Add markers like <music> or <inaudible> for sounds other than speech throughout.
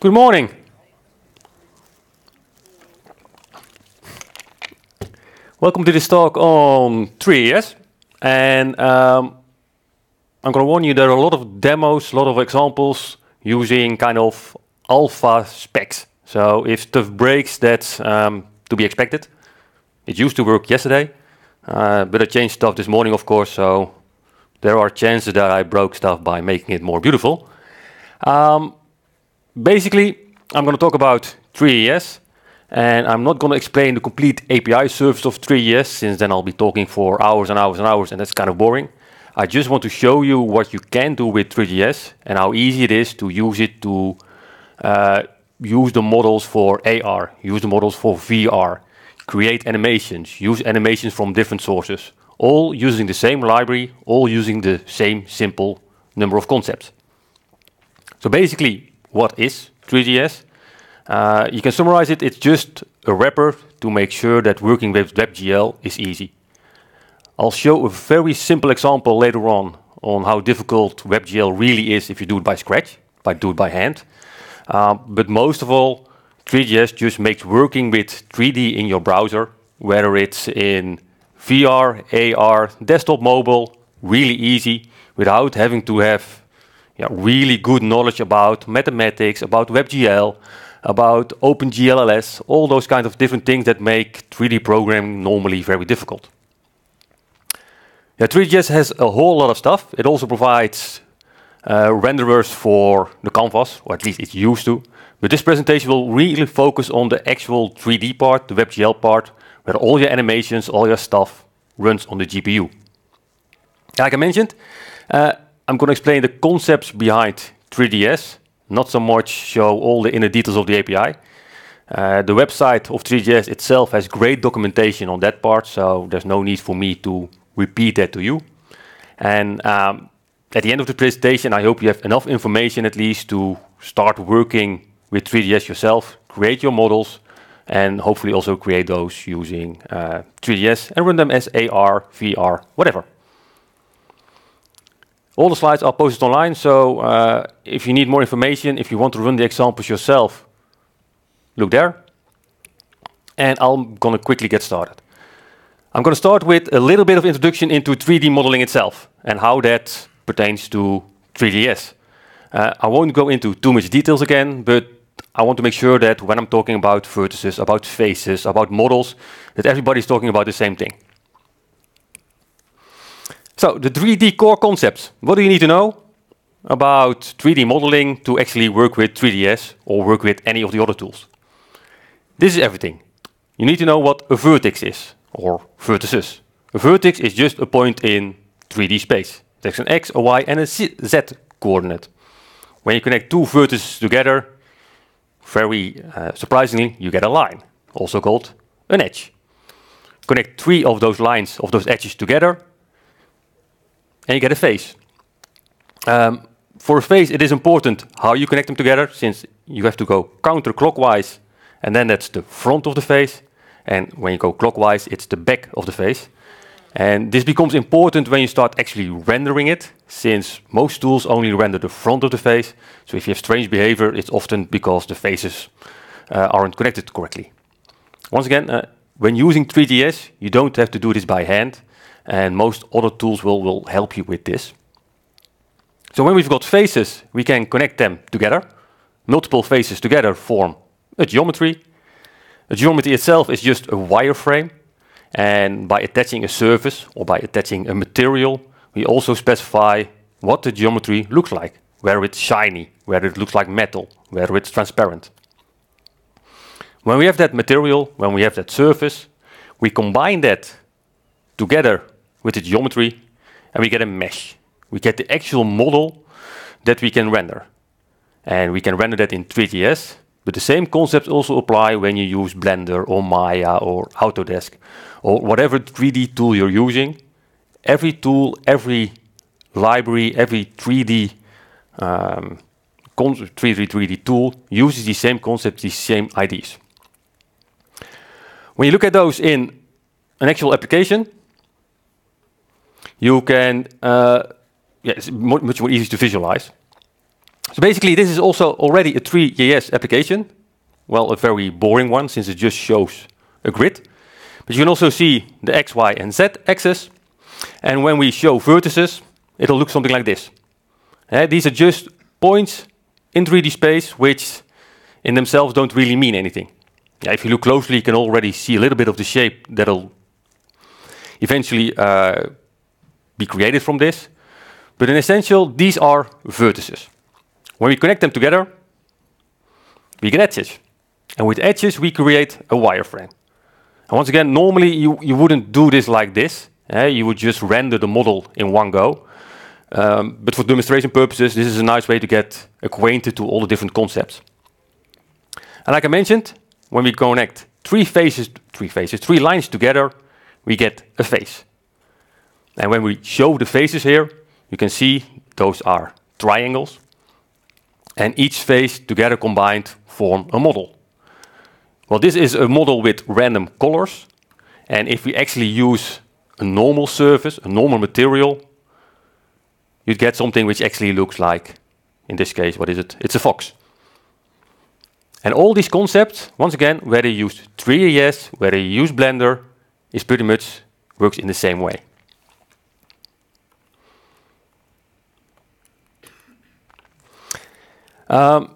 Good morning. Welcome to this talk on 3DS. And um, I'm going to warn you there are a lot of demos, a lot of examples using kind of alpha specs. So if stuff breaks, that's um, to be expected. It used to work yesterday, uh, but I changed stuff this morning, of course. So there are chances that I broke stuff by making it more beautiful. Um, Basically, I'm going to talk about 3ES, and I'm not going to explain the complete API service of 3ES, since then I'll be talking for hours and hours and hours, and that's kind of boring. I just want to show you what you can do with 3 es and how easy it is to use it to uh, use the models for AR, use the models for VR, create animations, use animations from different sources, all using the same library, all using the same simple number of concepts. So basically, what is 3GS. Uh, you can summarize it, it's just a wrapper to make sure that working with WebGL is easy. I'll show a very simple example later on on how difficult WebGL really is if you do it by scratch, by do it by hand. Uh, but most of all, 3GS just makes working with 3D in your browser, whether it's in VR, AR, desktop, mobile, really easy without having to have yeah, really good knowledge about mathematics, about WebGL, about OpenGLLS, all those kinds of different things that make 3D programming normally very difficult. Yeah, 3DGS has a whole lot of stuff. It also provides uh, renderers for the canvas, or at least it used to. But this presentation will really focus on the actual 3D part, the WebGL part, where all your animations, all your stuff runs on the GPU. Like I mentioned, uh, I'm going to explain the concepts behind 3DS, not so much show all the inner details of the API. Uh, the website of 3DS itself has great documentation on that part, so there's no need for me to repeat that to you. And um, at the end of the presentation, I hope you have enough information at least to start working with 3DS yourself, create your models, and hopefully also create those using uh, 3DS and run them as AR, VR, whatever. All the slides are posted online, so uh, if you need more information, if you want to run the examples yourself, look there. And I'm gonna quickly get started. I'm gonna start with a little bit of introduction into 3D modeling itself and how that pertains to 3DS. Uh, I won't go into too much details again, but I want to make sure that when I'm talking about vertices, about faces, about models, that everybody's talking about the same thing. So the 3D core concepts. What do you need to know about 3D modeling to actually work with 3DS or work with any of the other tools? This is everything. You need to know what a vertex is or vertices. A vertex is just a point in 3D space. There's an x, a y, and a z coordinate. When you connect two vertices together, very uh, surprisingly, you get a line, also called an edge. Connect three of those lines, of those edges together, and you get a face. Um, for a face, it is important how you connect them together, since you have to go counterclockwise, and then that's the front of the face, and when you go clockwise, it's the back of the face. And this becomes important when you start actually rendering it, since most tools only render the front of the face. So if you have strange behavior, it's often because the faces uh, aren't connected correctly. Once again, uh, when using 3ds, you don't have to do this by hand and most other tools will help you with this. So When we've got faces, we can connect them together. Multiple faces together form a geometry. A geometry itself is just a wireframe, and by attaching a surface or by attaching a material, we also specify what the geometry looks like, where it's shiny, where it looks like metal, where it's transparent. When we have that material, when we have that surface, we combine that together with the geometry, and we get a mesh. We get the actual model that we can render. And we can render that in 3ds, but the same concepts also apply when you use Blender or Maya or Autodesk or whatever 3D tool you're using. Every tool, every library, every 3D, um, 3D, 3D tool uses the same concepts, the same IDs. When you look at those in an actual application, you can, uh, yeah, it's much more easy to visualize. So basically, this is also already a 3GIS application. Well, a very boring one since it just shows a grid. But you can also see the X, Y, and Z axis. And when we show vertices, it'll look something like this. Uh, these are just points in 3D space, which in themselves don't really mean anything. Yeah, if you look closely, you can already see a little bit of the shape that'll eventually uh, be created from this. But in essential, these are vertices. When we connect them together, we get edges. And with edges, we create a wireframe. And once again, normally you, you wouldn't do this like this. Eh? You would just render the model in one go. Um, but for demonstration purposes, this is a nice way to get acquainted to all the different concepts. And like I mentioned, when we connect three faces, three faces, three lines together, we get a face. And When we show the faces here, you can see those are triangles, and each face together combined form a model. Well, this is a model with random colors, and if we actually use a normal surface, a normal material, you'd get something which actually looks like, in this case, what is it? It's a fox. And All these concepts, once again, whether you use 3ds, whether you use Blender, is pretty much works in the same way. Um,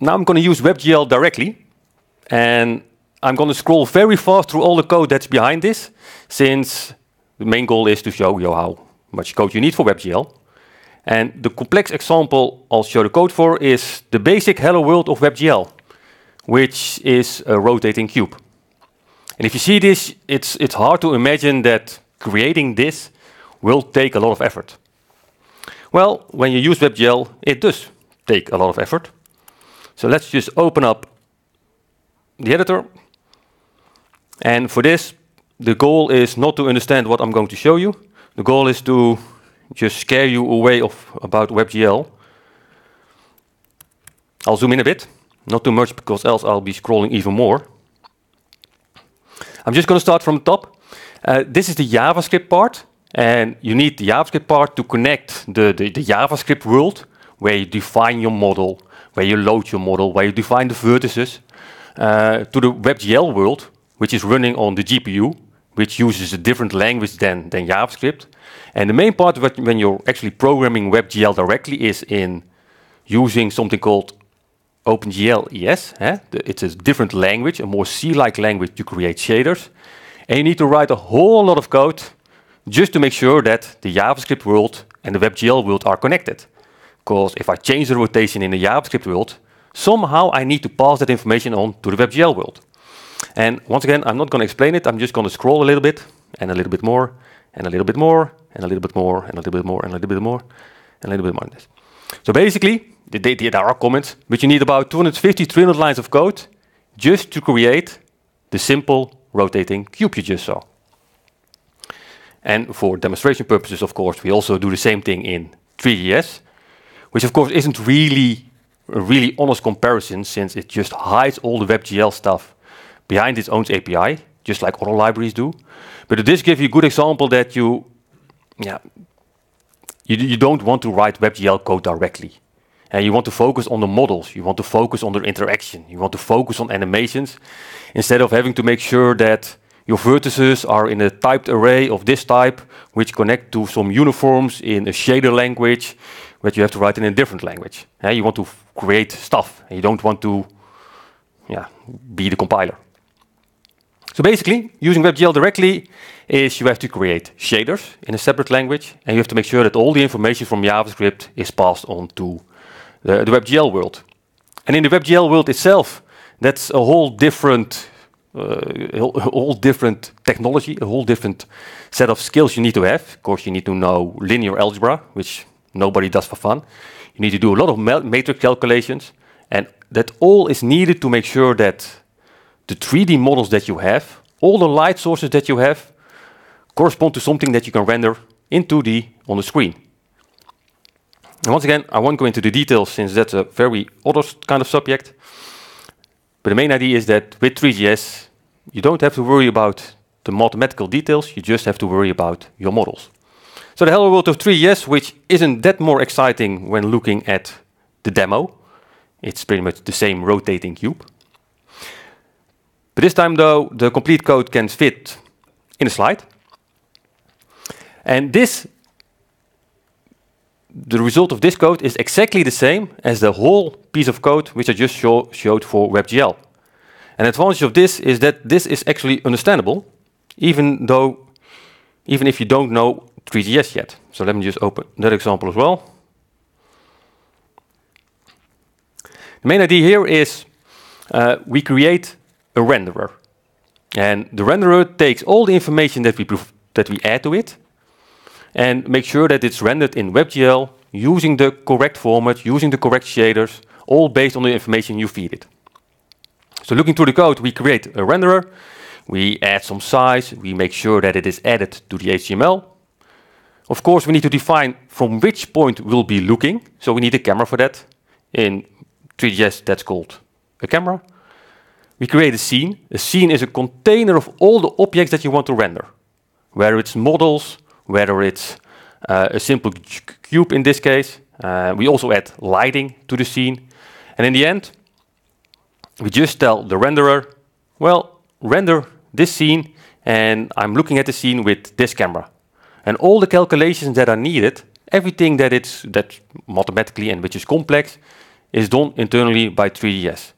now I'm going to use WebGL directly, and I'm going to scroll very fast through all the code that's behind this, since the main goal is to show you how much code you need for WebGL. And the complex example I'll show the code for is the basic hello world of WebGL, which is a rotating cube. And if you see this, it's, it's hard to imagine that creating this will take a lot of effort. Well, when you use WebGL, it does take a lot of effort. So let's just open up the editor. And for this, the goal is not to understand what I'm going to show you. The goal is to just scare you away of about WebGL. I'll zoom in a bit, not too much because else I'll be scrolling even more. I'm just going to start from the top. Uh, this is the JavaScript part, and you need the JavaScript part to connect the, the, the JavaScript world where you define your model, where you load your model, where you define the vertices, uh, to the WebGL world, which is running on the GPU, which uses a different language than, than JavaScript. And the main part what, when you're actually programming WebGL directly is in using something called OpenGL ES. Eh? It's a different language, a more C-like language to create shaders. And you need to write a whole lot of code just to make sure that the JavaScript world and the WebGL world are connected because if I change the rotation in the JavaScript world, somehow I need to pass that information on to the WebGL world. And once again, I'm not going to explain it. I'm just going to scroll a little bit and a little bit more and a little bit more and a little bit more and a little bit more and a little bit more and a little bit more. This. So basically, the data, there are comments, but you need about 250, 300 lines of code just to create the simple rotating cube you just saw. And for demonstration purposes, of course, we also do the same thing in 3DS which of course isn't really a really honest comparison since it just hides all the WebGL stuff behind its own API, just like other libraries do. But it does give you a good example that you, yeah, you, you don't want to write WebGL code directly. And you want to focus on the models, you want to focus on the interaction, you want to focus on animations, instead of having to make sure that your vertices are in a typed array of this type, which connect to some uniforms in a shader language, but you have to write in a different language. Yeah, you want to create stuff. You don't want to yeah, be the compiler. So basically, using WebGL directly is you have to create shaders in a separate language, and you have to make sure that all the information from JavaScript is passed on to the, the WebGL world. And in the WebGL world itself, that's a whole different, uh, a whole different technology, a whole different set of skills you need to have. Of course, you need to know linear algebra, which nobody does for fun. You need to do a lot of matrix calculations, and that all is needed to make sure that the 3D models that you have, all the light sources that you have, correspond to something that you can render in 2D on the screen. And once again, I won't go into the details since that's a very other kind of subject. But the main idea is that with 3GS, you don't have to worry about the mathematical details, you just have to worry about your models. So the Hello World of 3 yes, which isn't that more exciting when looking at the demo. It's pretty much the same rotating cube. But this time though, the complete code can fit in a slide. And this, the result of this code is exactly the same as the whole piece of code which I just show, showed for WebGL. An advantage of this is that this is actually understandable, even though, even if you don't know 3ds yet. So let me just open that example as well. The main idea here is uh, we create a renderer. And the renderer takes all the information that we, that we add to it and make sure that it's rendered in WebGL using the correct format, using the correct shaders, all based on the information you feed it. So looking through the code, we create a renderer, we add some size, we make sure that it is added to the HTML, of course, we need to define from which point we'll be looking, so we need a camera for that. In 3ds, that's called a camera. We create a scene. A scene is a container of all the objects that you want to render, whether it's models, whether it's uh, a simple cube in this case. Uh, we also add lighting to the scene. And in the end, we just tell the renderer, well, render this scene, and I'm looking at the scene with this camera. And all the calculations that are needed, everything that is that mathematically and which is complex, is done internally by 3ds.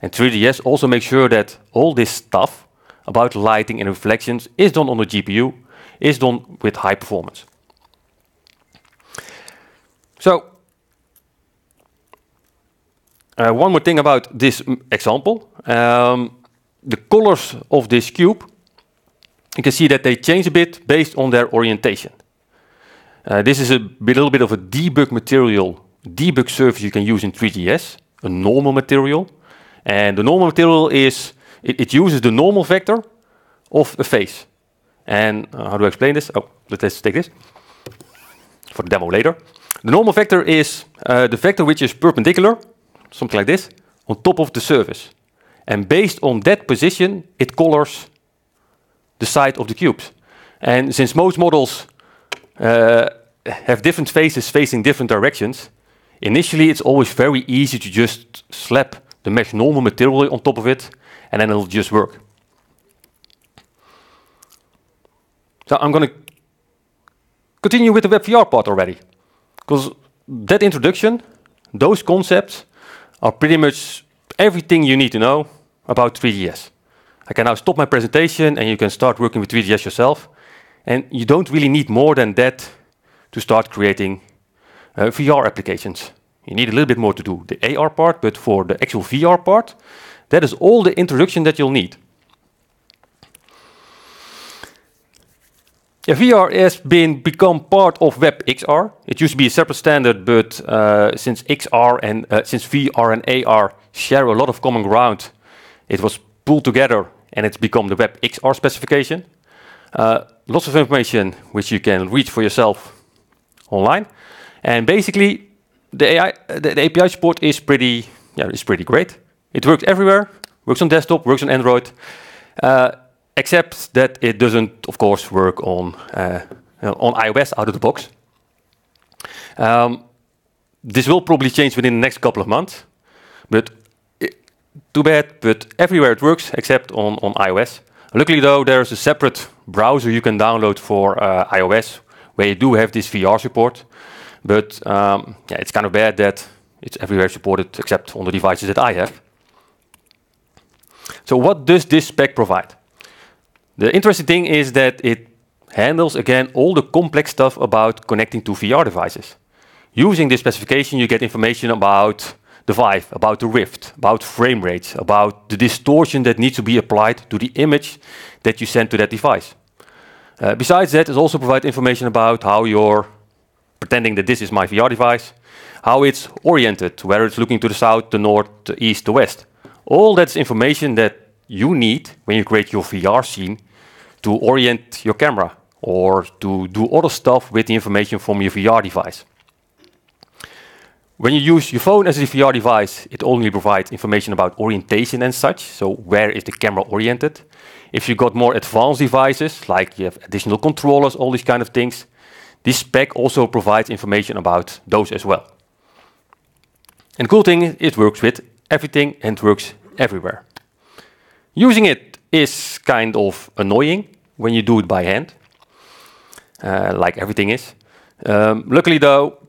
And 3ds also makes sure that all this stuff about lighting and reflections is done on the GPU, is done with high performance. So uh, one more thing about this example. Um, the colors of this cube you can see that they change a bit based on their orientation. Uh, this is a little bit of a debug material, debug surface you can use in 3GS, a normal material. And the normal material is, it, it uses the normal vector of a face. And uh, how do I explain this? Oh, let's take this for the demo later. The normal vector is uh, the vector which is perpendicular, something like this, on top of the surface. And based on that position, it colors the side of the cubes. And since most models uh, have different faces facing different directions, initially it's always very easy to just slap the mesh normal material on top of it, and then it'll just work. So I'm going to continue with the WebVR part already, because that introduction, those concepts, are pretty much everything you need to know about 3DS. I can now stop my presentation and you can start working with 3ds yourself. And you don't really need more than that to start creating uh, VR applications. You need a little bit more to do the AR part, but for the actual VR part, that is all the introduction that you'll need. Yeah, VR has been become part of WebXR. It used to be a separate standard, but uh, since XR and uh, since VR and AR share a lot of common ground, it was pulled together and it's become the WebXR specification. Uh, lots of information which you can read for yourself online. And basically, the, AI, the, the API support is pretty, yeah, it's pretty great. It works everywhere, works on desktop, works on Android, uh, except that it doesn't, of course, work on uh, on iOS out of the box. Um, this will probably change within the next couple of months, but too bad, but everywhere it works except on, on iOS. Luckily, though, there's a separate browser you can download for uh, iOS where you do have this VR support. But um, yeah, it's kind of bad that it's everywhere supported except on the devices that I have. So what does this spec provide? The interesting thing is that it handles, again, all the complex stuff about connecting to VR devices. Using this specification, you get information about the five about the rift, about frame rates, about the distortion that needs to be applied to the image that you send to that device. Uh, besides that, it also provides information about how you're pretending that this is my VR device, how it's oriented, whether it's looking to the south, the north, the east, the west. All that's information that you need when you create your VR scene to orient your camera or to do other stuff with the information from your VR device. When you use your phone as a VR device, it only provides information about orientation and such, so where is the camera oriented. If you got more advanced devices, like you have additional controllers, all these kind of things, this spec also provides information about those as well. And cool thing is it works with everything and works everywhere. Using it is kind of annoying when you do it by hand, uh, like everything is. Um, luckily though,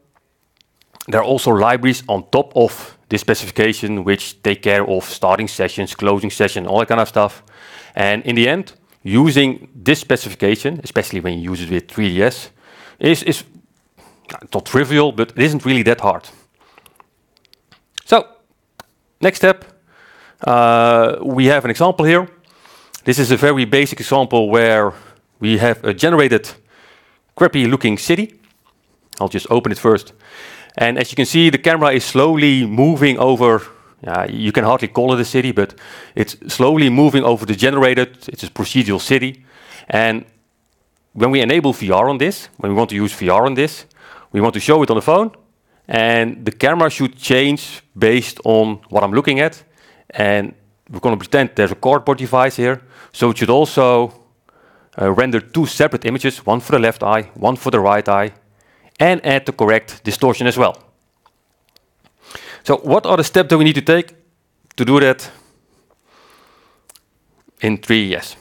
there are also libraries on top of this specification which take care of starting sessions, closing sessions, all that kind of stuff. And in the end, using this specification, especially when you use it with 3DS, is, is not trivial, but it isn't really that hard. So, next step, uh, we have an example here. This is a very basic example where we have a generated crappy looking city. I'll just open it first. And As you can see, the camera is slowly moving over. You can hardly call it a city, but it's slowly moving over the generated. It's a procedural city. And When we enable VR on this, when we want to use VR on this, we want to show it on the phone, and the camera should change based on what I'm looking at. And We're going to pretend there's a cardboard device here. so It should also uh, render two separate images, one for the left eye, one for the right eye, and add the correct distortion as well. So what are the steps that we need to take to do that in three years?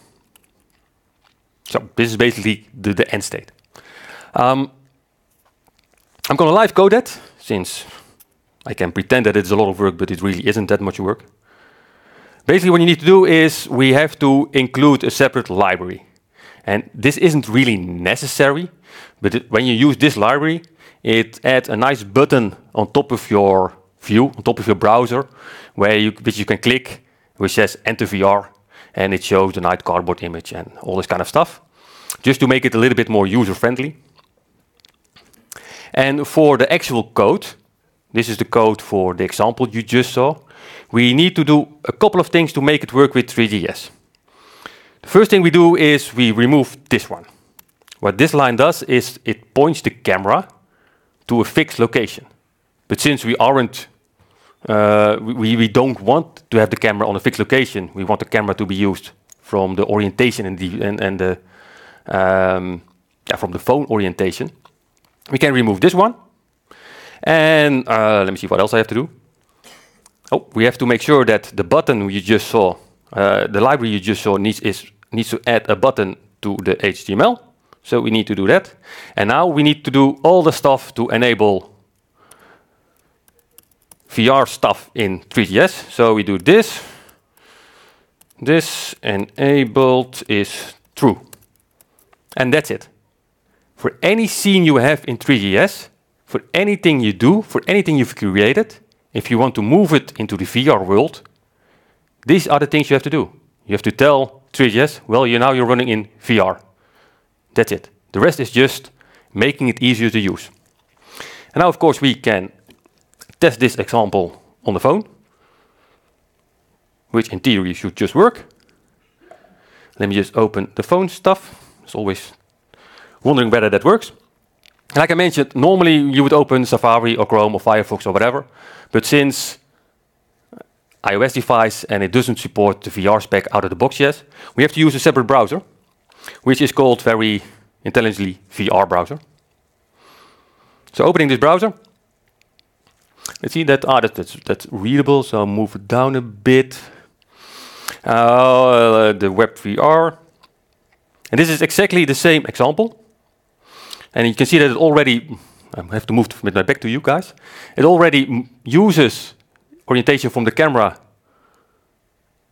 So this is basically the, the end state. Um, I'm going to live code that since I can pretend that it's a lot of work, but it really isn't that much work. Basically, what you need to do is we have to include a separate library. And this isn't really necessary, but it, when you use this library, it adds a nice button on top of your view, on top of your browser, where you, which you can click, which says Enter VR, and it shows the night cardboard image and all this kind of stuff, just to make it a little bit more user-friendly. And for the actual code, this is the code for the example you just saw, we need to do a couple of things to make it work with 3DS first thing we do is we remove this one. What this line does is it points the camera to a fixed location. But since we aren't, uh, we, we don't want to have the camera on a fixed location, we want the camera to be used from the orientation and the, and, and the um, yeah, from the phone orientation. We can remove this one. And uh, let me see what else I have to do. Oh, we have to make sure that the button you just saw, uh, the library you just saw needs is needs to add a button to the HTML. So we need to do that. And now we need to do all the stuff to enable VR stuff in 3GS. So we do this. This enabled is true. And that's it. For any scene you have in 3GS, for anything you do, for anything you've created, if you want to move it into the VR world, these are the things you have to do. You have to tell 3GS, well, you now you're running in VR. That's it. The rest is just making it easier to use. And now, of course, we can test this example on the phone, which in theory should just work. Let me just open the phone stuff. It's always wondering whether that works. Like I mentioned, normally you would open Safari or Chrome or Firefox or whatever, but since iOS device and it doesn't support the VR spec out of the box yet, we have to use a separate browser, which is called very intelligently VR browser. So opening this browser, let's see that, ah, that's, that's readable, so move it down a bit. Uh, the web VR. And this is exactly the same example. And you can see that it already, I have to move with my back to you guys, it already uses orientation from the camera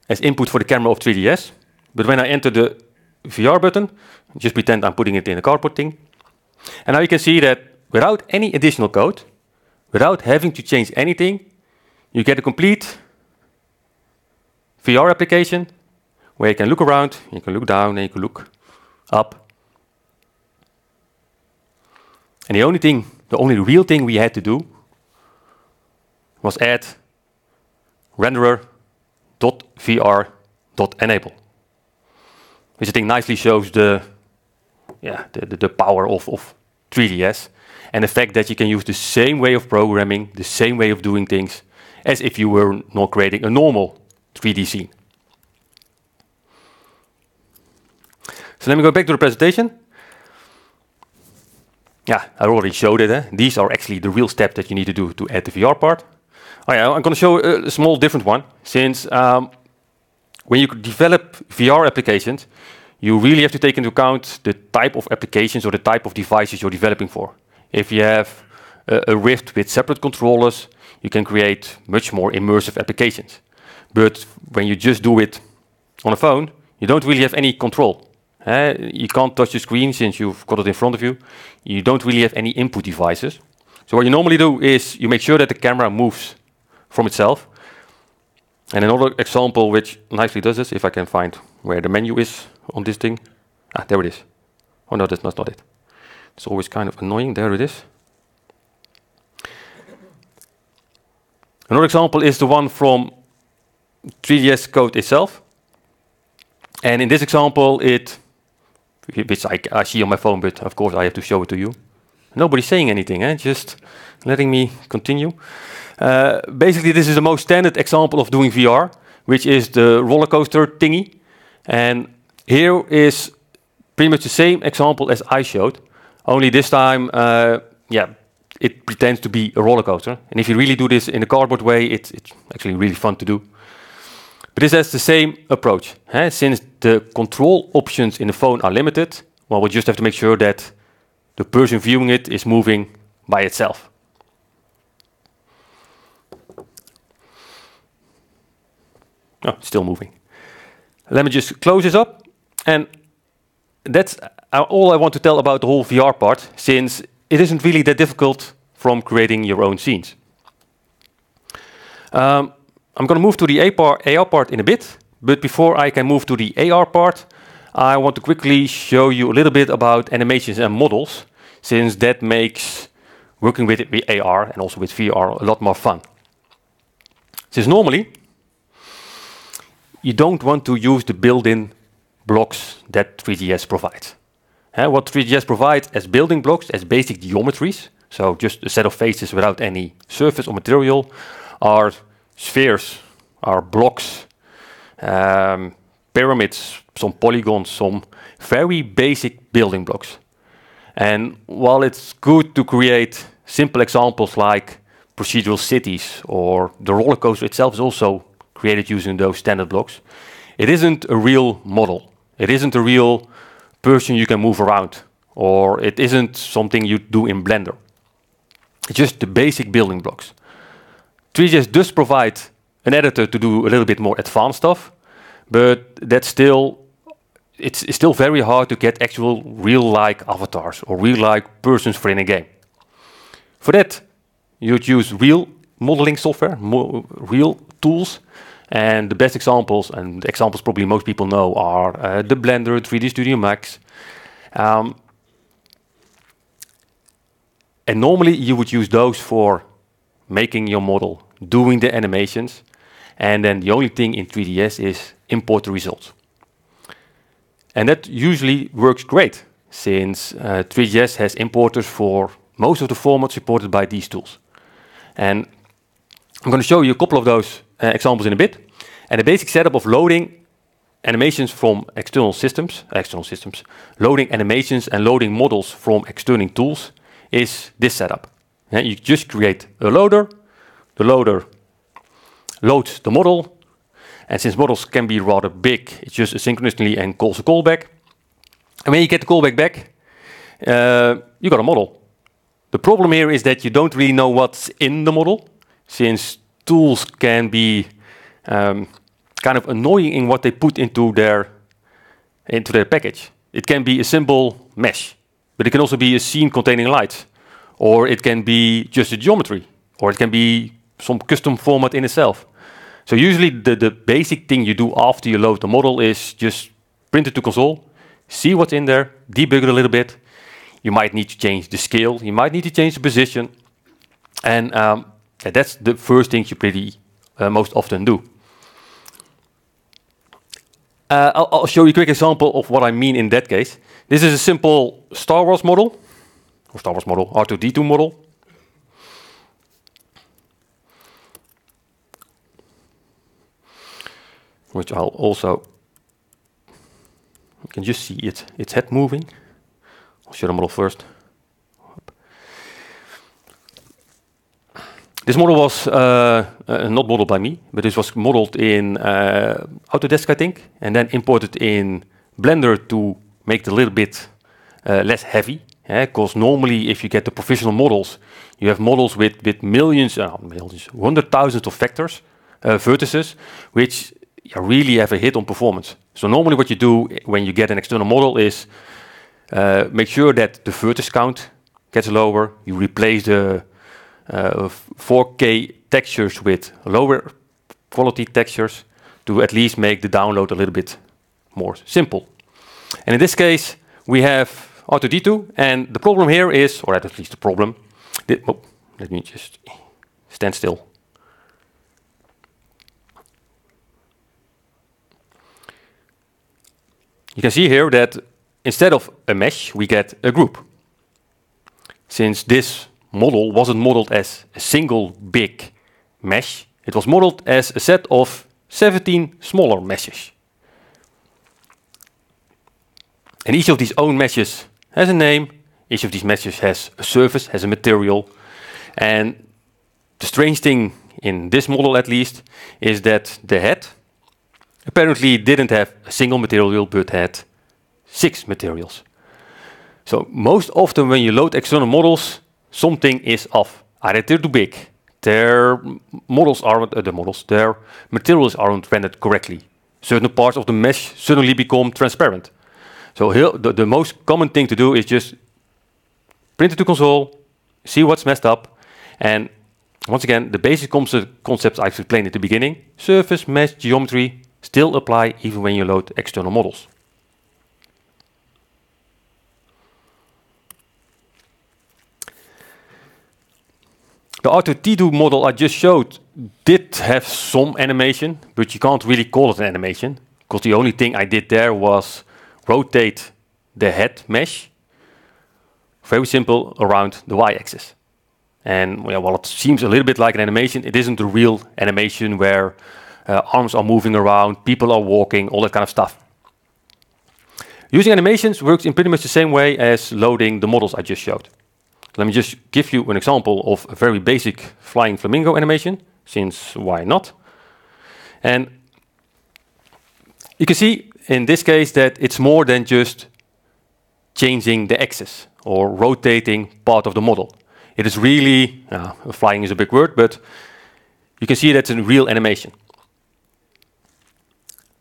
as input for the camera of 3DS. But when I enter the VR button, just pretend I'm putting it in the cardboard thing. And now you can see that without any additional code, without having to change anything, you get a complete VR application where you can look around, you can look down, and you can look up. And the only thing, the only real thing we had to do was add renderer.vr.enable, which I think nicely shows the power of 3DS and the fact that you can use the same way of programming, the same way of doing things, as if you were not creating a normal 3D scene. Let me go back to the presentation. Yeah, I already showed it. Eh? These are actually the real steps that you need to do to add the VR part. Oh yeah, I'm going to show a, small different one since um, when you develop VR applications, you really have to take into account the type of applications or the type of devices you're developing for. If you have a, a Rift with separate controllers, you can create much more immersive applications. But when you just do it on a phone, you don't really have any control. Uh, you can't touch the screen since you've got it in front of you. You don't really have any input devices. So what you normally do is you make sure that the camera moves from itself. And another example which nicely does this, if I can find where the menu is on this thing. Ah, there it is. Oh no, that's not, not it. It's always kind of annoying. There it is. Another example is the one from 3ds code itself. And in this example, it, which I, I see on my phone, but of course I have to show it to you. Nobody's saying anything, eh? just letting me continue. Uh, basically, this is the most standard example of doing VR, which is the roller coaster thingy. And here is pretty much the same example as I showed, only this time, uh, yeah, it pretends to be a roller coaster. And if you really do this in a cardboard way, it's, it's actually really fun to do. But this has the same approach. Eh? Since the control options in the phone are limited, well, we just have to make sure that the person viewing it is moving by itself. Oh, still moving. Let me just close this up. And that's uh, all I want to tell about the whole VR part, since it isn't really that difficult from creating your own scenes. Um, I'm going to move to the AR part in a bit, but before I can move to the AR part, I want to quickly show you a little bit about animations and models, since that makes working with AR and also with VR a lot more fun. Since normally, you don't want to use the built-in blocks that 3ds provides. Uh, what 3ds provides as building blocks, as basic geometries, so just a set of faces without any surface or material, are spheres, are blocks, um, pyramids, some polygons, some very basic building blocks. And while it's good to create simple examples like procedural cities or the roller coaster itself is also created using those standard blocks. It isn't a real model. It isn't a real person you can move around, or it isn't something you do in Blender. It's just the basic building blocks. 3 ds does provide an editor to do a little bit more advanced stuff, but that's still it's, it's still very hard to get actual real-like avatars or real-like persons for in a game. For that, you'd use real modeling software, real tools, and the best examples, and examples probably most people know, are uh, the Blender, 3D Studio Max. Um, and normally you would use those for making your model, doing the animations, and then the only thing in 3ds is import the results. And that usually works great since uh, 3ds has importers for most of the formats supported by these tools. And I'm going to show you a couple of those Eh, examples in a bit. and The basic setup of loading animations from external systems, eh, external systems, loading animations and loading models from external tools is this setup. Eh, you just create a loader. The loader loads the model, and since models can be rather big, it's just asynchronously and calls a callback. When you get the callback back, you got a model. The problem here is that you don't really know what's in the model, since tools can be um, kind of annoying in what they put into their into their package. It can be a simple mesh, but it can also be a scene containing lights, or it can be just a geometry, or it can be some custom format in itself. So usually the, the basic thing you do after you load the model is just print it to console, see what's in there, debug it a little bit. You might need to change the scale, you might need to change the position, and um, and that's the first thing you pretty uh, most often do. Uh, I'll, I'll, show you a quick example of what I mean in that case. This is a simple Star Wars model, or Star Wars model, R2D2 model. Which I'll also, you can just see it, its head moving. I'll show the model first. This model was uh, uh, not modeled by me, but this was modeled in uh, Autodesk, I think, and then imported in Blender to make it a little bit less heavy. Because eh? normally if you get the professional models, you have models with millions, hundred thousands of vectors, vertices, which really have a hit on performance. So Normally what you do when you get an external model is make sure that the vertex count gets lower. You replace the 4K uh, textures with lower quality textures to at least make the download a little bit more simple. And In this case, we have R2D2, and the problem here is, or at least the problem. Oh, let me just stand still. You can see here that instead of a mesh, we get a group. Since this model wasn't modeled as a single big mesh. It was modeled as a set of 17 smaller meshes. And each of these own meshes has a name. Each of these meshes has a surface, has a material. And the strange thing in this model at least is that the head apparently didn't have a single material but had six materials. So most often when you load external models, something is off. Either they're too big, their models aren't uh, the models, their materials aren't rendered correctly. Certain parts of the mesh suddenly become transparent. So here, the, the most common thing to do is just print it to console, see what's messed up, and once again, the basic concepts I've explained at the beginning, surface, mesh, geometry, still apply even when you load external models. The R2T2 model I just showed did have some animation, but you can't really call it an animation because the only thing I did there was rotate the head mesh, very simple, around the y-axis. And while it seems a little bit like an animation, it isn't a real animation where uh, arms are moving around, people are walking, all that kind of stuff. Using animations works in pretty much the same way as loading the models I just showed. Let me just give you an example of a very basic flying flamingo animation, since why not? And you can see in this case that it's more than just changing the axis or rotating part of the model. It is really, uh, flying is a big word, but you can see that's a real animation.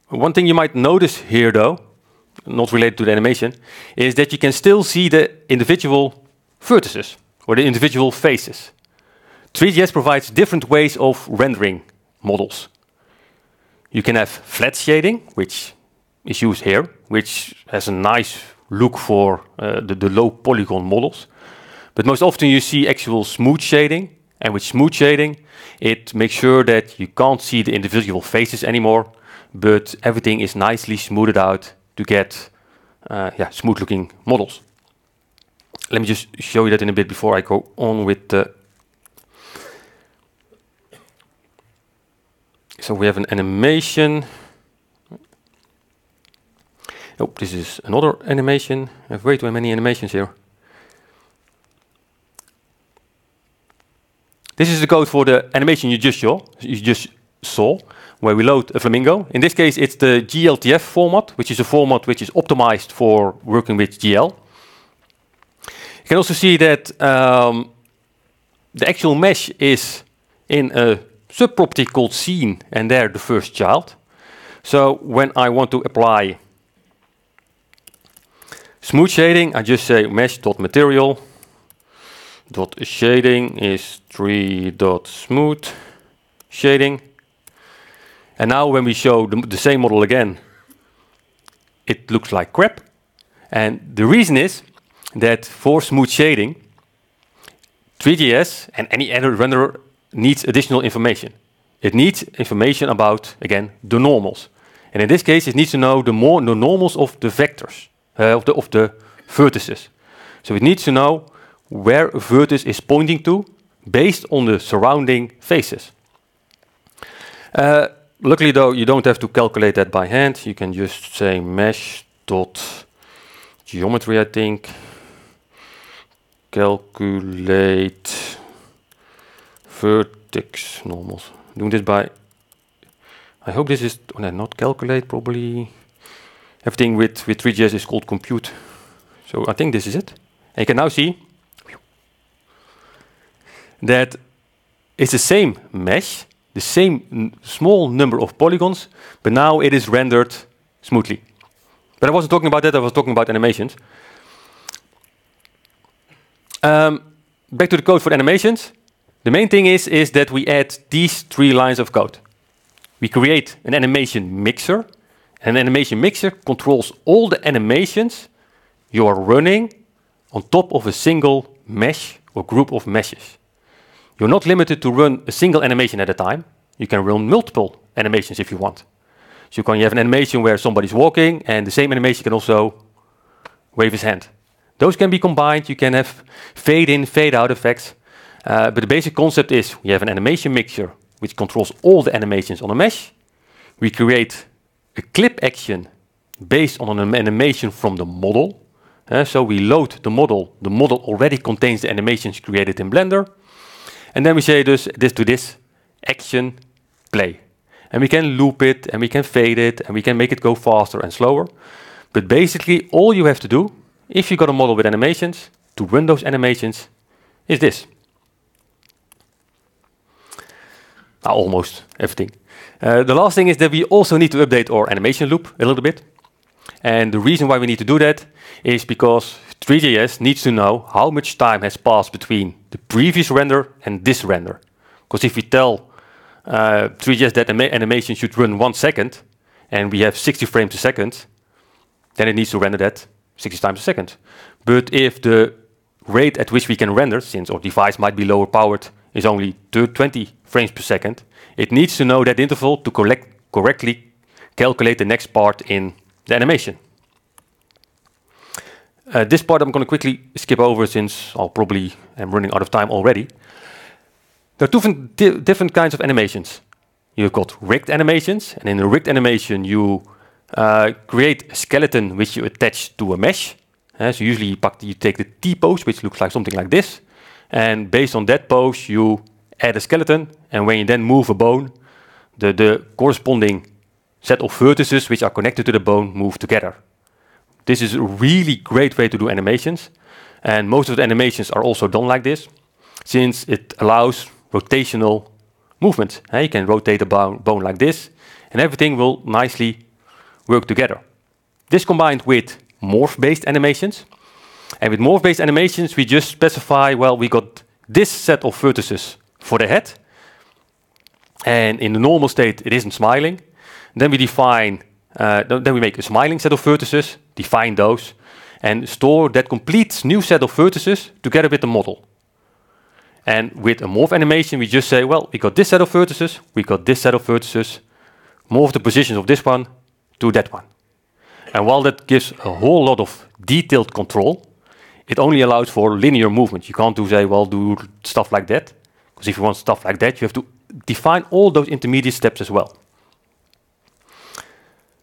One thing you might notice here though, not related to the animation, is that you can still see the individual vertices, or the individual faces. 3 ds provides different ways of rendering models. You can have flat shading, which is used here, which has a nice look for uh, the, the low polygon models. But most often you see actual smooth shading, and with smooth shading, it makes sure that you can't see the individual faces anymore, but everything is nicely smoothed out to get uh, yeah, smooth looking models. Let me just show you that in a bit before I go on with the. So we have an animation. Oh, this is another animation. I have way too many animations here. This is the code for the animation you just saw, you just saw, where we load a flamingo. In this case, it's the GLTF format, which is a format which is optimized for working with GL can also see that um, the actual mesh is in a subproperty called scene, and there the first child. So when I want to apply smooth shading, I just say mesh.material. Dot shading is 3 dot smooth shading. And now when we show the, the same model again, it looks like crap. And the reason is that for smooth shading, 3GS and any other renderer needs additional information. It needs information about, again, the normals. And in this case, it needs to know the more the normals of the vectors, uh, of, the, of the vertices. So it needs to know where a vertex is pointing to based on the surrounding faces. Uh, luckily though, you don't have to calculate that by hand. You can just say mesh dot geometry, I think, calculate vertex normals. Doing this by, I hope this is, oh, no, not calculate probably. Everything with, with 3GS is called compute. So I think this is it. And you can now see that it's the same mesh, the same small number of polygons, but now it is rendered smoothly. But I wasn't talking about that, I was talking about animations. Um, back to the code for animations. The main thing is, is that we add these three lines of code. We create an animation mixer. An animation mixer controls all the animations you are running on top of a single mesh or group of meshes. You're not limited to run a single animation at a time. You can run multiple animations if you want. So you can have an animation where somebody's walking and the same animation can also wave his hand. Those can be combined. You can have fade in, fade out effects. Uh, but the basic concept is we have an animation mixture which controls all the animations on a mesh. We create a clip action based on an animation from the model. Uh, so we load the model. The model already contains the animations created in Blender. And then we say this, this to this action play. And we can loop it and we can fade it and we can make it go faster and slower. But basically all you have to do if you've got a model with animations, to run those animations is this. Uh, almost everything. Uh, the last thing is that we also need to update our animation loop a little bit. And the reason why we need to do that is because 3JS needs to know how much time has passed between the previous render and this render. Because if we tell uh, 3JS that anima animation should run one second, and we have 60 frames a second, then it needs to render that 60 times a second. But if the rate at which we can render, since our device might be lower powered, is only 20 frames per second, it needs to know that interval to collect, correctly calculate the next part in the animation. Uh, this part I'm going to quickly skip over since I'll probably am running out of time already. There are two different kinds of animations. You've got rigged animations, and in a rigged animation, you uh, create a skeleton which you attach to a mesh. Uh, so usually you, you take the T pose, which looks like something like this, and based on that pose you add a skeleton. And when you then move a bone, the, the corresponding set of vertices which are connected to the bone move together. This is a really great way to do animations, and most of the animations are also done like this, since it allows rotational movement. Uh, you can rotate a bone like this, and everything will nicely work together. This combined with morph-based animations. and With morph-based animations, we just specify, well, we got this set of vertices for the head, and in the normal state, it isn't smiling. Then we define, uh, then we make a smiling set of vertices, define those, and store that complete new set of vertices together with the model. And With a morph animation, we just say, well, we got this set of vertices, we got this set of vertices, morph the positions of this one, to that one. and While that gives a whole lot of detailed control, it only allows for linear movement. You can't do, say, well, do stuff like that, because if you want stuff like that, you have to define all those intermediate steps as well.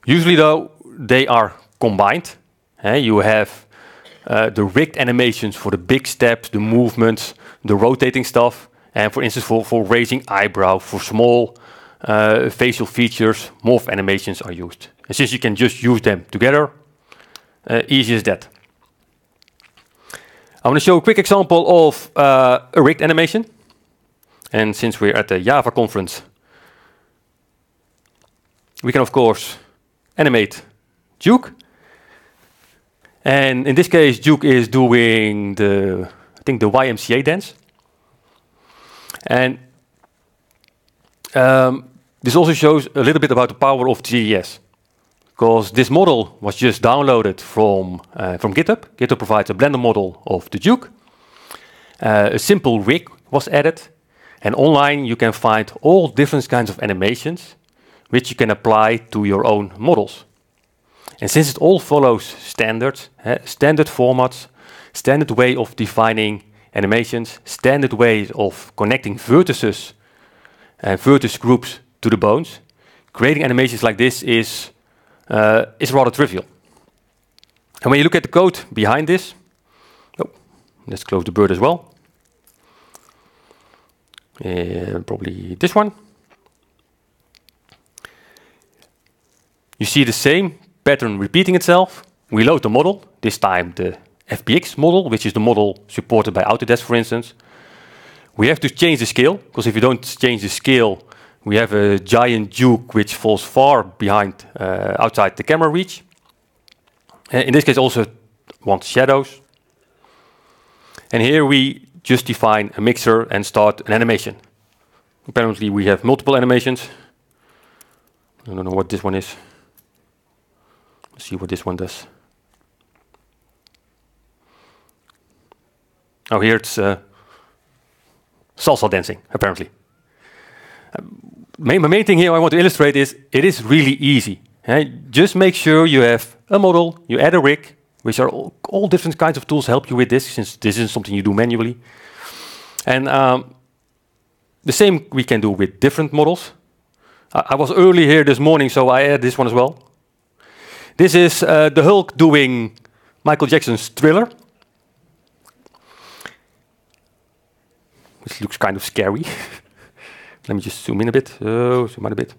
Usually, though, they are combined. Eh, you have uh, the rigged animations for the big steps, the movements, the rotating stuff, and for instance, for raising eyebrow, for small uh, facial features, morph animations are used. And since you can just use them together, uh, easy as that. I want to show a quick example of uh, a rigged animation. And since we're at the Java conference, we can of course animate Duke. And in this case, Duke is doing the, I think the YMCA dance. And um, this also shows a little bit about the power of GES, because this model was just downloaded from, uh, from GitHub. GitHub provides a Blender model of the Duke. Uh, a simple rig was added, and online you can find all different kinds of animations which you can apply to your own models. And since it all follows standards, uh, standard formats, standard way of defining animations, standard ways of connecting vertices and uh, vertex groups to the bones, creating animations like this uh, is rather trivial. And When you look at the code behind this. Oh, let's close the bird as well. Uh, probably this one. You see the same pattern repeating itself. We load the model, this time the FBX model, which is the model supported by Autodesk, for instance. We have to change the scale, because if you don't change the scale, we have a giant Duke which falls far behind, uh, outside the camera reach. Uh, in this case, also want shadows. And Here we just define a mixer and start an animation. Apparently, we have multiple animations. I don't know what this one is. Let's see what this one does. Oh, here it's uh, salsa dancing, apparently main, my main thing here I want to illustrate is it is really easy. Eh? Just make sure you have a model, you add a rig, which are all, all different kinds of tools help you with this, since this isn't something you do manually. And um, the same we can do with different models. I, I, was early here this morning, so I add this one as well. This is uh, the Hulk doing Michael Jackson's Thriller, which looks kind of scary. <laughs> Let me just zoom in a bit, Oh, zoom out a bit.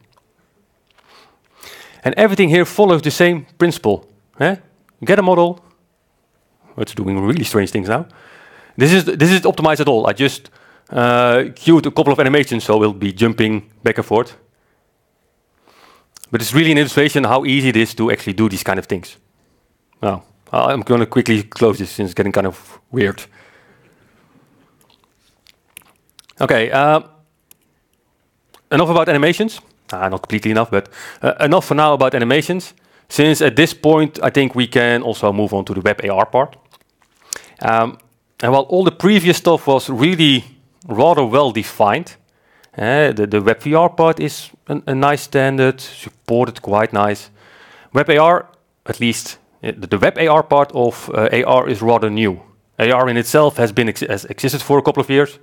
And everything here follows the same principle. Eh? get a model. Oh, it's doing really strange things now. This is this is optimized at all. I just uh, queued a couple of animations, so we'll be jumping back and forth. But it's really an illustration how easy it is to actually do these kind of things. Now, I'm going to quickly close this since it's getting kind of weird. Okay. Uh, enough about animations. Uh, not completely enough, but uh, enough for now about animations. Since at this point, I think we can also move on to the web AR part. Um, and while all the previous stuff was really rather well defined, uh, the, the web VR part is an, a nice standard, supported quite nice. Web AR, at least eh, the, the web AR part of uh, AR is rather new. AR in itself has been ex has existed for a couple of years,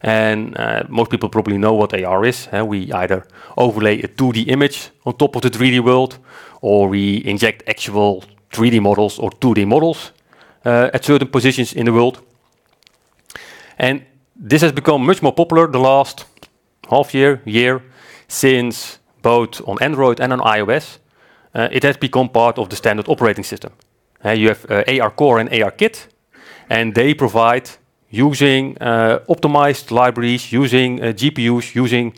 and uh, most people probably know what AR is. Uh, we either overlay a 2D image on top of the 3D world, or we inject actual 3D models or 2D models uh, at certain positions in the world. And this has become much more popular the last half year, year, since both on Android and on iOS, uh, it has become part of the standard operating system. Uh, you have uh, AR Core and AR Kit, and they provide using uh, optimized libraries, using uh, GPUs, using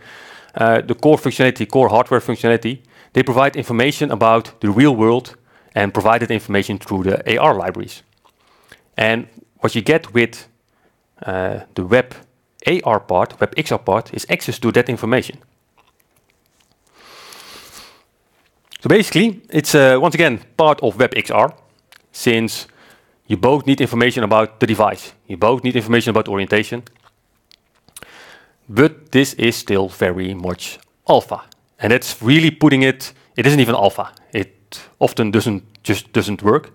uh, the core functionality, core hardware functionality. They provide information about the real world and provide that information through the AR libraries. And what you get with the web AR part, web XR part, is access to that information. So basically, it's uh, once again part of web XR, since you both need information about the device. You both need information about orientation. But this is still very much alpha. And that's really putting it, it isn't even alpha. It often doesn't just doesn't work.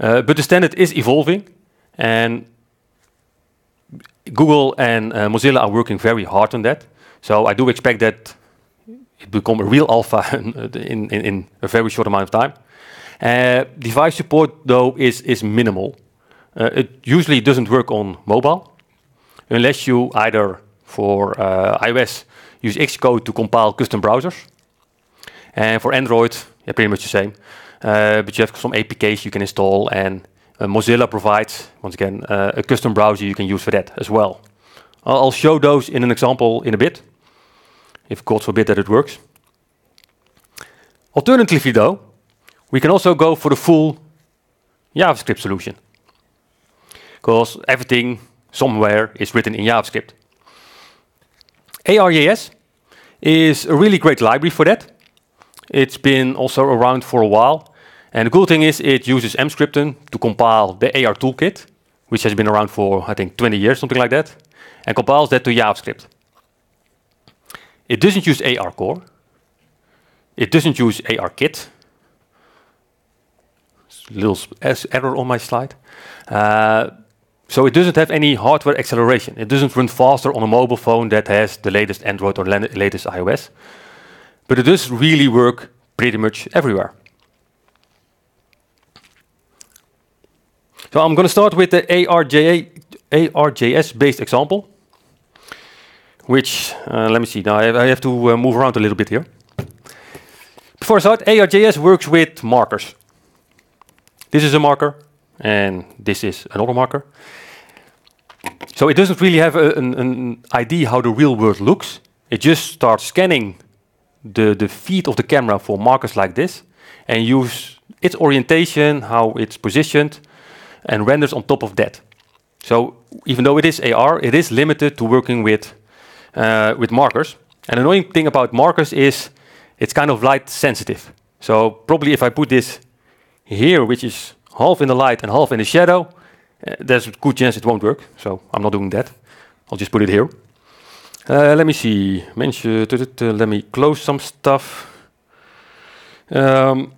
Uh, but the standard is evolving and Google and uh, Mozilla are working very hard on that. So I do expect that it become a real alpha <laughs> in, in, in a very short amount of time. Eh, device support, though, is is minimal. Eh, it usually doesn't work on mobile unless you either, for eh, iOS, use Xcode to compile custom browsers. and For Android, yeah, pretty much the same. But You have some APKs you can install, and Mozilla provides, once again, a custom browser you can use for that as well. I'll show those in an example in a bit, if God forbid that it works. Alternatively, though, we can also go for the full JavaScript solution because everything somewhere is written in JavaScript. ARJS is a really great library for that. It's been also around for a while. And the cool thing is it uses mscripten to compile the AR toolkit, which has been around for, I think, 20 years, something like that, and compiles that to JavaScript. It doesn't use AR core. It doesn't use AR kit, little error on my slide. Uh, so it doesn't have any hardware acceleration. It doesn't run faster on a mobile phone that has the latest Android or latest iOS, but it does really work pretty much everywhere. So I'm gonna start with the ARJS-based example, which, uh, let me see. Now, I have to uh, move around a little bit here. Before I start, ARJS works with markers. This is a marker, and this is another marker. So it doesn't really have a, an, an idea how the real world looks. It just starts scanning the, the feet of the camera for markers like this and use its orientation, how it's positioned, and renders on top of that. So even though it is AR, it is limited to working with, uh, with markers. An annoying thing about markers is it's kind of light sensitive. So probably if I put this here, which is half in the light and half in the shadow, uh, there's a good chance it won't work. So I'm not doing that. I'll just put it here. Uh, let me see. Uh, let me close some stuff. Um,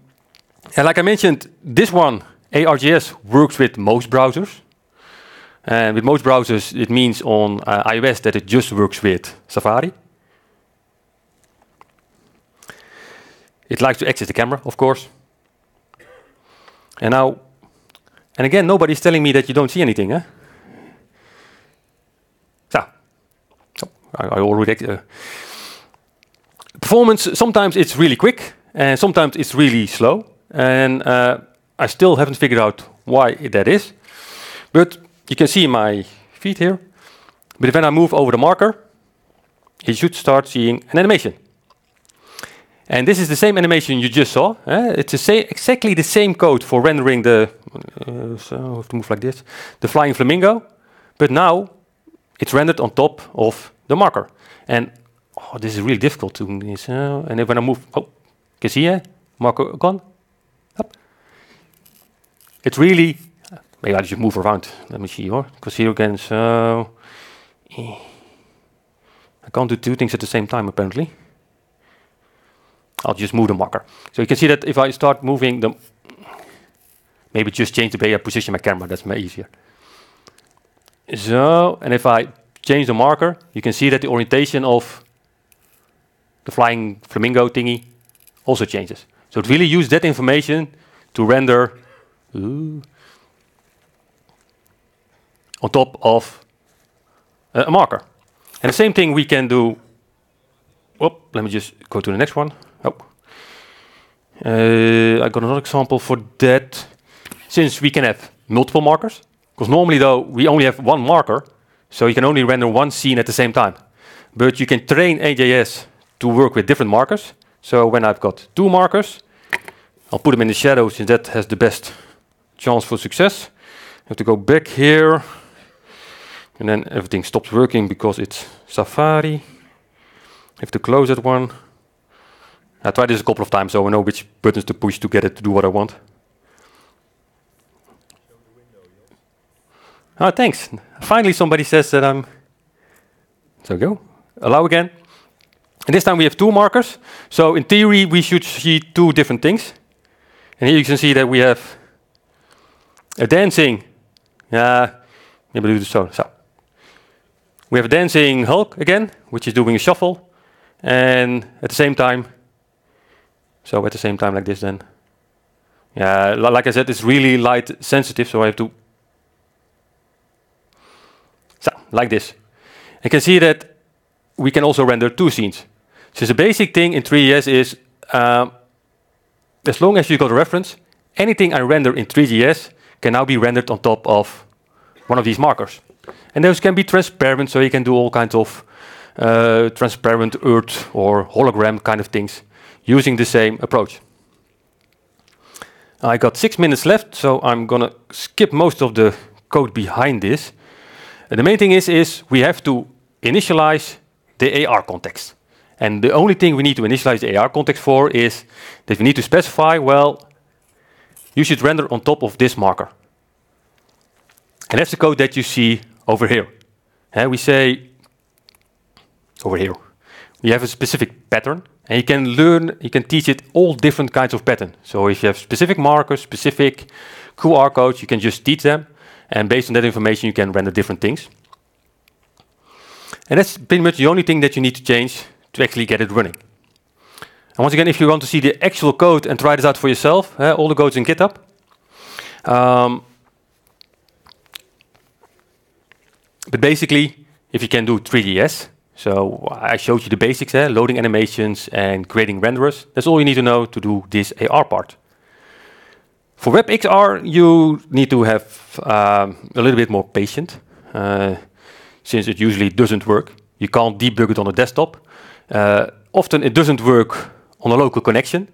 and like I mentioned, this one, ARGS, works with most browsers. And with most browsers, it means on uh, iOS that it just works with Safari. It likes to access the camera, of course. And now, and again, nobody's telling me that you don't see anything. Eh? So, I, I already. Uh, performance, sometimes it's really quick and sometimes it's really slow. And uh, I still haven't figured out why that is. But you can see my feet here. But when I move over the marker, you should start seeing an animation. And this is the same animation you just saw. Eh? It's sa exactly the same code for rendering the, uh, so I have to move like this, the flying flamingo. But now it's rendered on top of the marker. And oh, this is really difficult to Uh, and if when I move, oh, can see here, eh? marker gone. Up. It's really, uh, maybe I just move around. Let me see here, because here again, so eh, I can't do two things at the same time apparently. I'll just move the marker. So you can see that if I start moving the, maybe just change the way I position my camera, that's easier. So, and if I change the marker, you can see that the orientation of the flying flamingo thingy also changes. So it really uses that information to render ooh, on top of uh, a marker. And the same thing we can do. Whoop, let me just go to the next one. Uh, eh, I got another example for that. Since we can have multiple markers, because normally though we only have one marker, so you can only render one scene at the same time. But you can train AJS to work with different markers. So when I've got two markers, I'll put them in the shadow since that has the best chance for success. I have to go back here. And then everything stops working because it's Safari. I have to close that one. I tried this a couple of times, so I know which buttons to push to get it to do what I want. Oh, thanks. Finally, somebody says that I'm. So go. Allow again. And this time we have two markers. So in theory, we should see two different things. And here you can see that we have a dancing. Yeah, uh, maybe do this so. so. We have a dancing Hulk again, which is doing a shuffle. And at the same time, so at the same time like this then. Yeah, like I said, it's really light sensitive, so I have to... So, like this. You can see that we can also render two scenes. So the basic thing in 3ds is, um, as long as you got a reference, anything I render in 3ds can now be rendered on top of one of these markers. And those can be transparent, so you can do all kinds of uh, transparent Earth or hologram kind of things using the same approach. I got six minutes left, so I'm going to skip most of the code behind this. The main thing is we have to initialize the AR context. and The only thing we need to initialize the AR context for is that we need to specify, well, you should render on top of this marker. and That's the code that you see over here. We say over here you have a specific pattern and you can learn, you can teach it all different kinds of pattern. So if you have specific markers, specific QR codes, you can just teach them. And based on that information, you can render different things. And that's pretty much the only thing that you need to change to actually get it running. And once again, if you want to see the actual code and try this out for yourself, uh, all the code's in GitHub. Um, but basically, if you can do 3ds, so I showed you the basics there, eh? loading animations and creating renderers. That's all you need to know to do this AR part. For WebXR, you need to have um, a little bit more patience, uh, since it usually doesn't work. You can't debug it on a desktop. Uh, often it doesn't work on a local connection.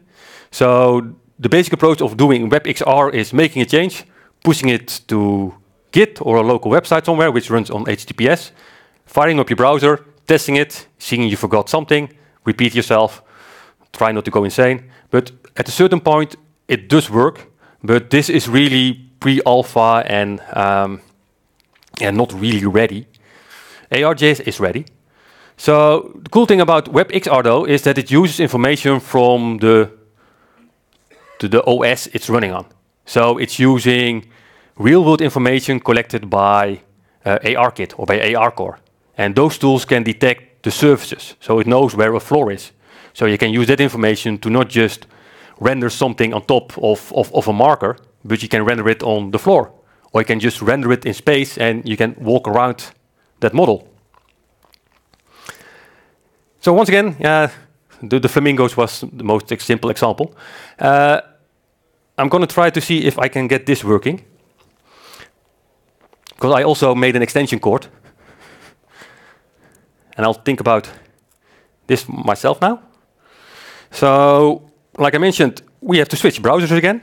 So the basic approach of doing WebXR is making a change, pushing it to Git or a local website somewhere, which runs on HTTPS, firing up your browser, testing it, seeing you forgot something, repeat yourself, try not to go insane. But at a certain point, it does work. But this is really pre-alpha and um, and not really ready. ARJS is ready. So the cool thing about WebXR though is that it uses information from the to the OS it's running on. So it's using real-world information collected by uh, ARKit or by ARCore and those tools can detect the surfaces, so it knows where a floor is. So you can use that information to not just render something on top of, of, of a marker, but you can render it on the floor, or you can just render it in space and you can walk around that model. So once again, uh, the, the, flamingos was the most ex simple example. Uh, I'm going to try to see if I can get this working. Because I also made an extension cord and I'll think about this myself now. So, like I mentioned, we have to switch browsers again.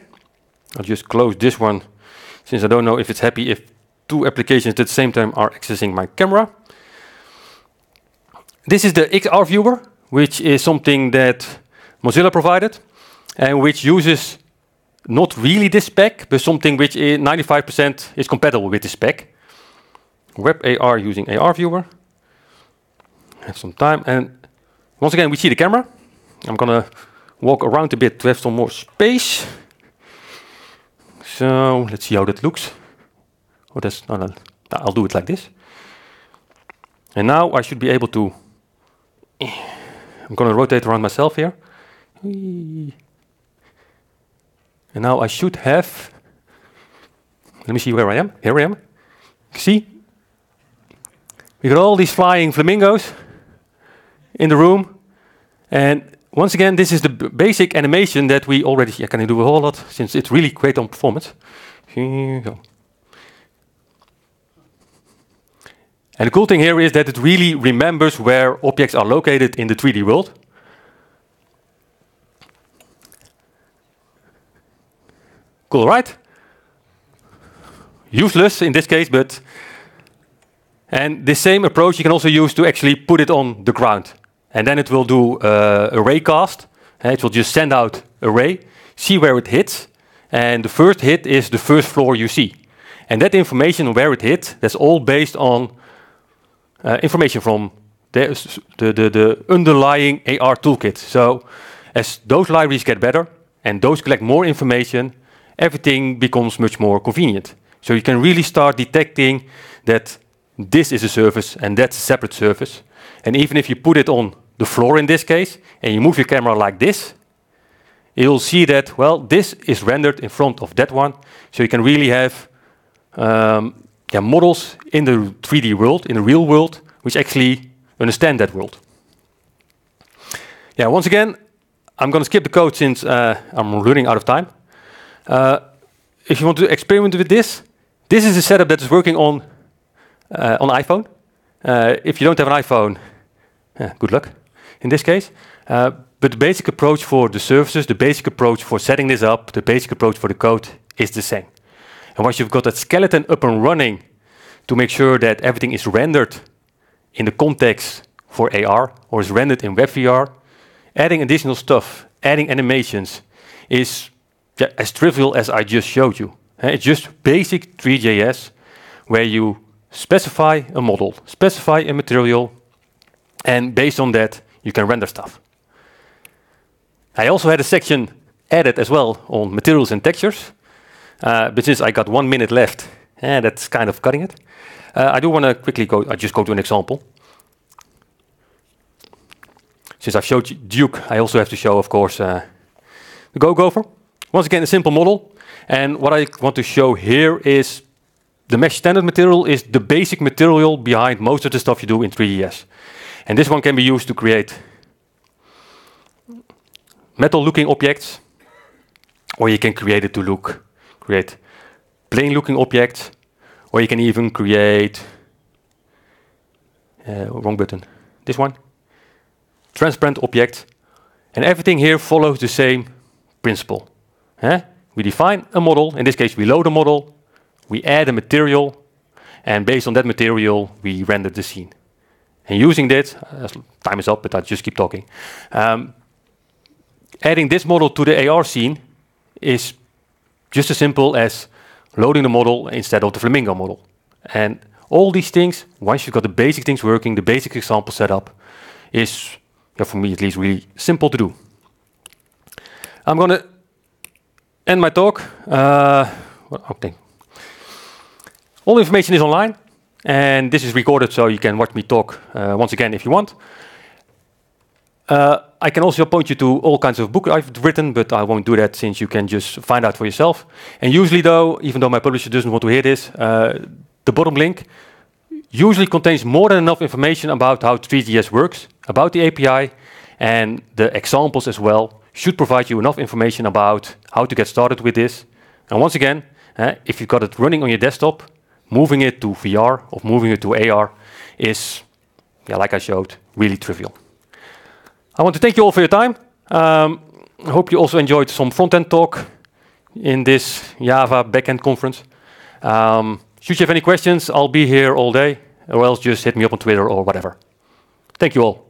I'll just close this one since I don't know if it's happy if two applications at the same time are accessing my camera. This is the XR viewer, which is something that Mozilla provided and which uses not really this spec, but something which 95% is compatible with this spec. WebAR using AR viewer have some time. And once again, we see the camera. I'm gonna walk around a bit to have some more space. So let's see how that looks. Oh, that's no, no. I'll do it like this. And now I should be able to. I'm gonna rotate around myself here. And now I should have. Let me see where I am. Here I am. See? We got all these flying flamingos in the room. And once again, this is the basic animation that we already yeah, can do a whole lot since it's really great on performance. And the cool thing here is that it really remembers where objects are located in the 3D world. Cool, right? Useless in this case, but. And the same approach you can also use to actually put it on the ground and then it will do uh, array cast. And it will just send out array, see where it hits, and the first hit is the first floor you see. And that information where it hit, that's all based on uh, information from the, the, the, the underlying AR toolkit. So as those libraries get better and those collect more information, everything becomes much more convenient. So you can really start detecting that this is a service and that's a separate service. And even if you put it on the floor in this case, and you move your camera like this, you'll see that, well, this is rendered in front of that one. So you can really have um, yeah, models in the 3D world, in the real world, which actually understand that world. Yeah, once again, I'm going to skip the code since uh, I'm running out of time. Uh, if you want to experiment with this, this is a setup that is working on, uh, on iPhone. Uh, if you don't have an iPhone, good luck in this case. Uh, but the basic approach for the services, the basic approach for setting this up, the basic approach for the code is the same. And once you've got that skeleton up and running to make sure that everything is rendered in the context for AR or is rendered in WebVR, adding additional stuff, adding animations is as trivial as I just showed you. Eh, it's just basic 3JS where you specify a model, specify a material, and based on that, you can render stuff. I also had a section added as well on materials and textures, uh, but since I got one minute left, eh, that's kind of cutting it. Uh, I do want to quickly go, I just go to an example. Since I showed Duke, I also have to show, of course, uh, the Go Gopher. Once again, a simple model. And what I want to show here is the mesh standard material is the basic material behind most of the stuff you do in 3ds. And this one can be used to create metal looking objects, or you can create it to look, create plain looking objects, or you can even create, uh, wrong button, this one, transparent object. And everything here follows the same principle. Eh? We define a model, in this case we load a model, we add a material, and based on that material we render the scene and using that, time is up, but I just keep talking. Um, adding this model to the AR scene is just as simple as loading the model instead of the Flamingo model. And All these things, once you've got the basic things working, the basic example set up is, for me at least, really simple to do. I'm going to end my talk. Uh, okay. All information is online. And this is recorded, so you can watch me talk uh, once again if you want. Uh, I can also point you to all kinds of books I've written, but I won't do that since you can just find out for yourself. And usually, though, even though my publisher doesn't want to hear this, uh, the bottom link usually contains more than enough information about how 3GS works, about the API, and the examples as well should provide you enough information about how to get started with this. And once again, uh, if you've got it running on your desktop, moving it to VR or moving it to AR is, yeah, like I showed, really trivial. I want to thank you all for your time. Um, hope you also enjoyed some front-end talk in this Java back-end conference. Um, should you have any questions, I'll be here all day, or else just hit me up on Twitter or whatever. Thank you all.